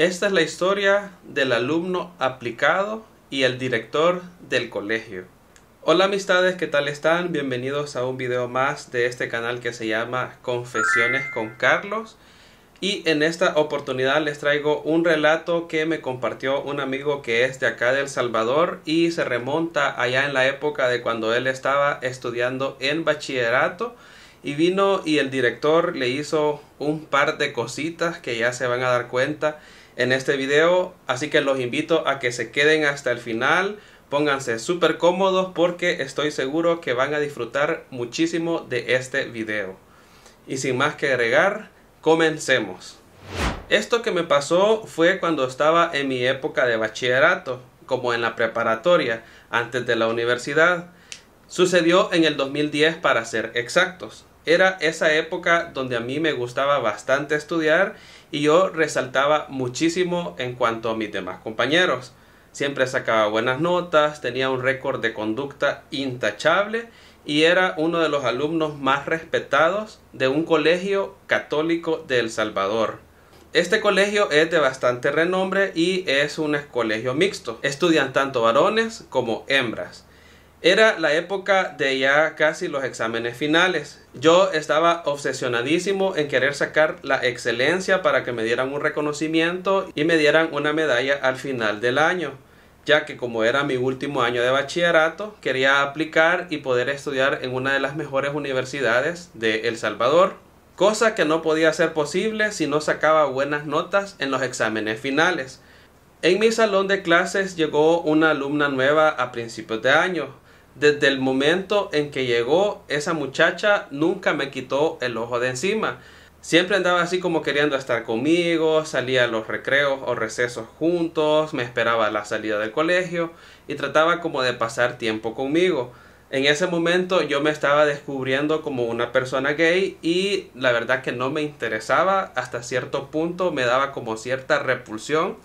Esta es la historia del alumno aplicado y el director del colegio. Hola amistades, ¿qué tal están? Bienvenidos a un video más de este canal que se llama Confesiones con Carlos. Y en esta oportunidad les traigo un relato que me compartió un amigo que es de acá de El Salvador y se remonta allá en la época de cuando él estaba estudiando en bachillerato y vino y el director le hizo un par de cositas que ya se van a dar cuenta en este video, así que los invito a que se queden hasta el final, pónganse súper cómodos porque estoy seguro que van a disfrutar muchísimo de este video. Y sin más que agregar, comencemos. Esto que me pasó fue cuando estaba en mi época de bachillerato, como en la preparatoria, antes de la universidad. Sucedió en el 2010 para ser exactos era esa época donde a mí me gustaba bastante estudiar y yo resaltaba muchísimo en cuanto a mis demás compañeros. Siempre sacaba buenas notas, tenía un récord de conducta intachable y era uno de los alumnos más respetados de un colegio católico de El Salvador. Este colegio es de bastante renombre y es un colegio mixto. Estudian tanto varones como hembras. Era la época de ya casi los exámenes finales. Yo estaba obsesionadísimo en querer sacar la excelencia para que me dieran un reconocimiento y me dieran una medalla al final del año, ya que como era mi último año de bachillerato, quería aplicar y poder estudiar en una de las mejores universidades de El Salvador, cosa que no podía ser posible si no sacaba buenas notas en los exámenes finales. En mi salón de clases llegó una alumna nueva a principios de año, desde el momento en que llegó esa muchacha nunca me quitó el ojo de encima. Siempre andaba así como queriendo estar conmigo, salía a los recreos o recesos juntos, me esperaba la salida del colegio y trataba como de pasar tiempo conmigo. En ese momento yo me estaba descubriendo como una persona gay y la verdad que no me interesaba, hasta cierto punto me daba como cierta repulsión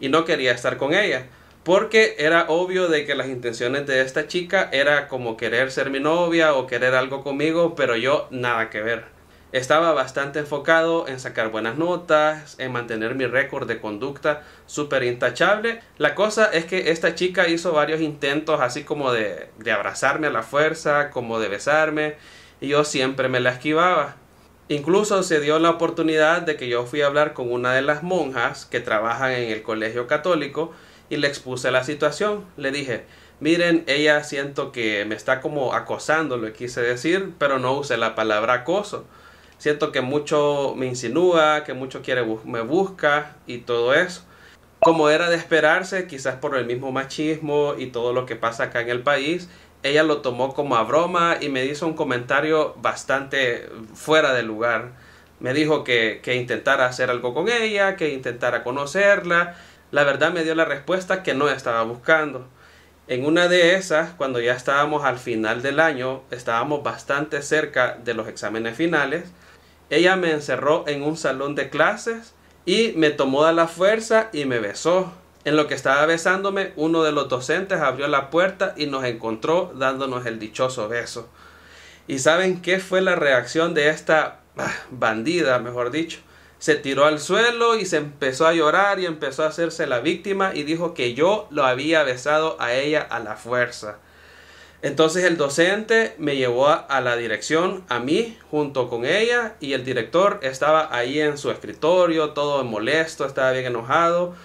y no quería estar con ella porque era obvio de que las intenciones de esta chica era como querer ser mi novia o querer algo conmigo, pero yo nada que ver. Estaba bastante enfocado en sacar buenas notas, en mantener mi récord de conducta súper intachable. La cosa es que esta chica hizo varios intentos así como de, de abrazarme a la fuerza, como de besarme, y yo siempre me la esquivaba. Incluso se dio la oportunidad de que yo fui a hablar con una de las monjas que trabajan en el colegio católico, y le expuse la situación. Le dije, miren, ella siento que me está como acosando, lo quise decir, pero no usé la palabra acoso. Siento que mucho me insinúa, que mucho quiere me busca y todo eso. Como era de esperarse, quizás por el mismo machismo y todo lo que pasa acá en el país, ella lo tomó como a broma y me hizo un comentario bastante fuera de lugar. Me dijo que, que intentara hacer algo con ella, que intentara conocerla, la verdad me dio la respuesta que no estaba buscando. En una de esas, cuando ya estábamos al final del año, estábamos bastante cerca de los exámenes finales, ella me encerró en un salón de clases y me tomó a la fuerza y me besó. En lo que estaba besándome, uno de los docentes abrió la puerta y nos encontró dándonos el dichoso beso. ¿Y saben qué fue la reacción de esta ah, bandida, mejor dicho? se tiró al suelo y se empezó a llorar y empezó a hacerse la víctima y dijo que yo lo había besado a ella a la fuerza. Entonces el docente me llevó a, la dirección, a mí, junto con ella, y el director estaba ahí en su escritorio, todo molesto, estaba bien enojado,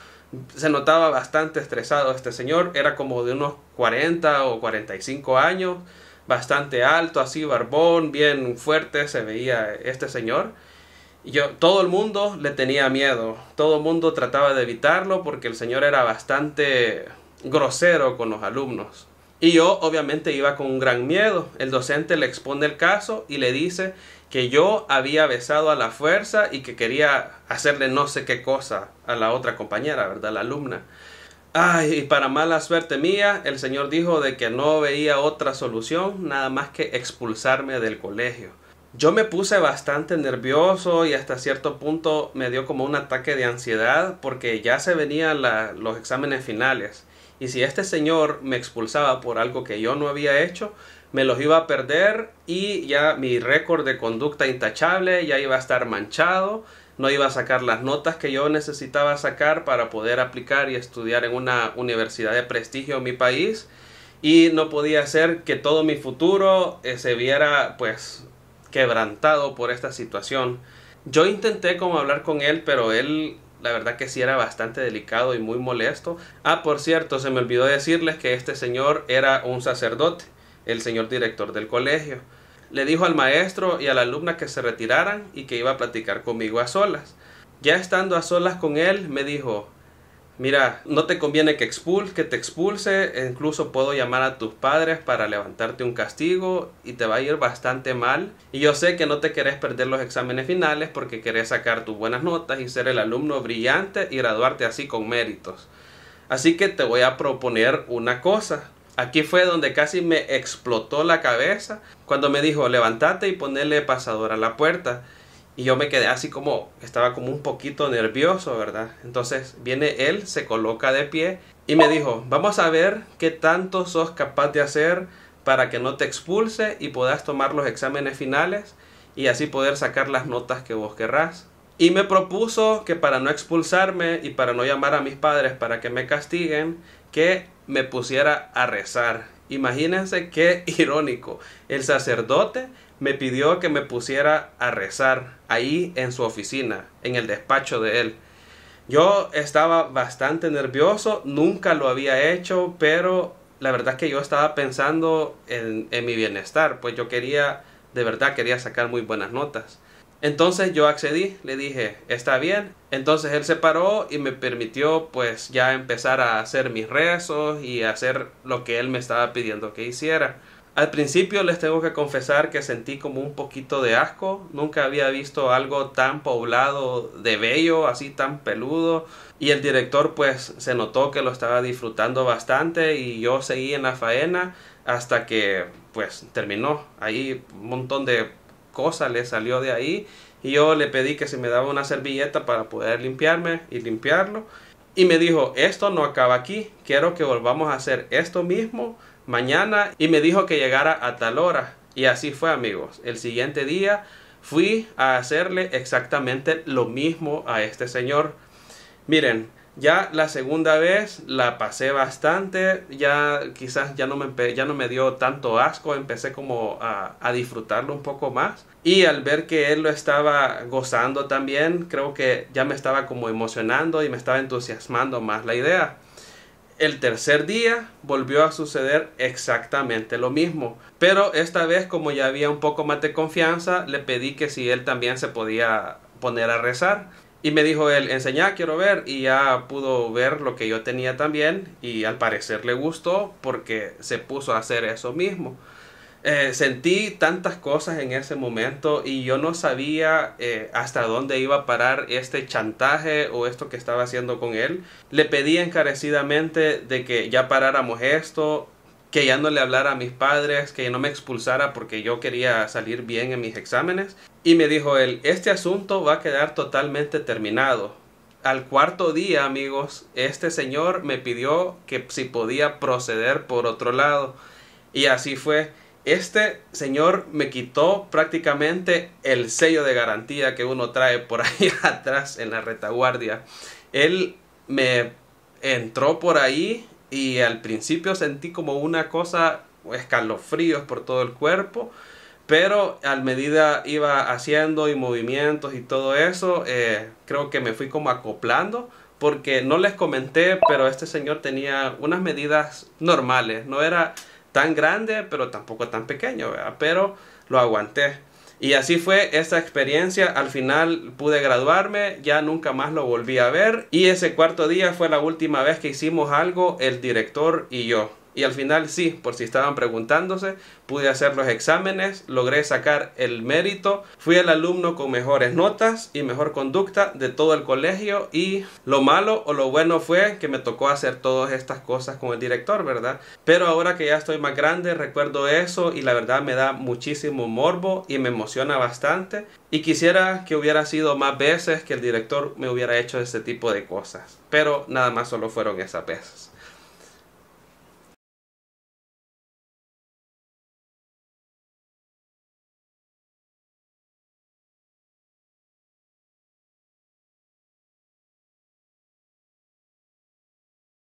se notaba bastante estresado este señor, era como de unos 40 o 45 años, bastante alto, así barbón, bien fuerte se veía este señor yo, todo el mundo le tenía miedo, todo el mundo trataba de evitarlo porque el señor era bastante grosero con los alumnos. Y yo obviamente iba con un gran miedo. El docente le expone el caso y le dice que yo había besado a la fuerza y que quería hacerle no sé qué cosa a la otra compañera, ¿verdad? La alumna. Ay, y para mala suerte mía, el señor dijo de que no veía otra solución nada más que expulsarme del colegio. Yo me puse bastante nervioso y hasta cierto punto me dio como un ataque de ansiedad porque ya se venían los exámenes finales. Y si este señor me expulsaba por algo que yo no había hecho, me los iba a perder y ya mi récord de conducta intachable ya iba a estar manchado, no iba a sacar las notas que yo necesitaba sacar para poder aplicar y estudiar en una universidad de prestigio en mi país y no podía ser que todo mi futuro eh, se viera pues quebrantado por esta situación. Yo intenté como hablar con él, pero él la verdad que sí era bastante delicado y muy molesto. Ah, por cierto, se me olvidó decirles que este señor era un sacerdote, el señor director del colegio. Le dijo al maestro y a la alumna que se retiraran y que iba a platicar conmigo a solas. Ya estando a solas con él, me dijo, mira, no te conviene que, expulse, que te expulse, e incluso puedo llamar a tus padres para levantarte un castigo y te va a ir bastante mal. Y yo sé que no te querés perder los exámenes finales porque querés sacar tus buenas notas y ser el alumno brillante y graduarte así con méritos. Así que te voy a proponer una cosa. Aquí fue donde casi me explotó la cabeza cuando me dijo levantate y ponele pasador a la puerta. Y yo me quedé así como, estaba como un poquito nervioso, ¿verdad? Entonces viene él, se coloca de pie y me dijo, vamos a ver qué tanto sos capaz de hacer para que no te expulse y puedas tomar los exámenes finales y así poder sacar las notas que vos querrás. Y me propuso que para no expulsarme y para no llamar a mis padres para que me castiguen, que me pusiera a rezar. Imagínense qué irónico. El sacerdote me pidió que me pusiera a rezar ahí en su oficina, en el despacho de él. Yo estaba bastante nervioso, nunca lo había hecho, pero la verdad es que yo estaba pensando en, en mi bienestar, pues yo quería, de verdad quería sacar muy buenas notas. Entonces yo accedí, le dije, está bien. Entonces él se paró y me permitió pues ya empezar a hacer mis rezos y hacer lo que él me estaba pidiendo que hiciera. Al principio les tengo que confesar que sentí como un poquito de asco, nunca había visto algo tan poblado de bello, así tan peludo, y el director pues se notó que lo estaba disfrutando bastante y yo seguí en la faena hasta que pues terminó. Ahí un montón de cosas le salió de ahí y yo le pedí que se me daba una servilleta para poder limpiarme y limpiarlo. Y me dijo, esto no acaba aquí, quiero que volvamos a hacer esto mismo mañana y me dijo que llegara a tal hora. Y así fue amigos. El siguiente día fui a hacerle exactamente lo mismo a este señor. Miren, ya la segunda vez la pasé bastante, ya quizás ya no me, ya no me dio tanto asco, empecé como a, a, disfrutarlo un poco más. Y al ver que él lo estaba gozando también, creo que ya me estaba como emocionando y me estaba entusiasmando más la idea. El tercer día volvió a suceder exactamente lo mismo, pero esta vez como ya había un poco más de confianza, le pedí que si él también se podía poner a rezar. Y me dijo él, enseñá, quiero ver. Y ya pudo ver lo que yo tenía también. Y al parecer le gustó porque se puso a hacer eso mismo. Eh, sentí tantas cosas en ese momento y yo no sabía eh, hasta dónde iba a parar este chantaje o esto que estaba haciendo con él. Le pedí encarecidamente de que ya paráramos esto, que ya no le hablara a mis padres, que no me expulsara porque yo quería salir bien en mis exámenes. Y me dijo él, este asunto va a quedar totalmente terminado. Al cuarto día, amigos, este señor me pidió que si podía proceder por otro lado. Y así fue este señor me quitó prácticamente el sello de garantía que uno trae por ahí atrás en la retaguardia. Él me entró por ahí y al principio sentí como una cosa, escalofríos por todo el cuerpo, pero al medida iba haciendo y movimientos y todo eso, eh, creo que me fui como acoplando porque no les comenté, pero este señor tenía unas medidas normales, no era tan grande, pero tampoco tan pequeño, Pero lo aguanté. Y así fue esa experiencia. Al final pude graduarme, ya nunca más lo volví a ver. Y ese cuarto día fue la última vez que hicimos algo, el director y yo y al final sí, por si estaban preguntándose, pude hacer los exámenes, logré sacar el mérito, fui el alumno con mejores notas y mejor conducta de todo el colegio y lo malo o lo bueno fue que me tocó hacer todas estas cosas con el director, ¿verdad? Pero ahora que ya estoy más grande, recuerdo eso y la verdad me da muchísimo morbo y me emociona bastante y quisiera que hubiera sido más veces que el director me hubiera hecho ese tipo de cosas, pero nada más solo fueron esas veces.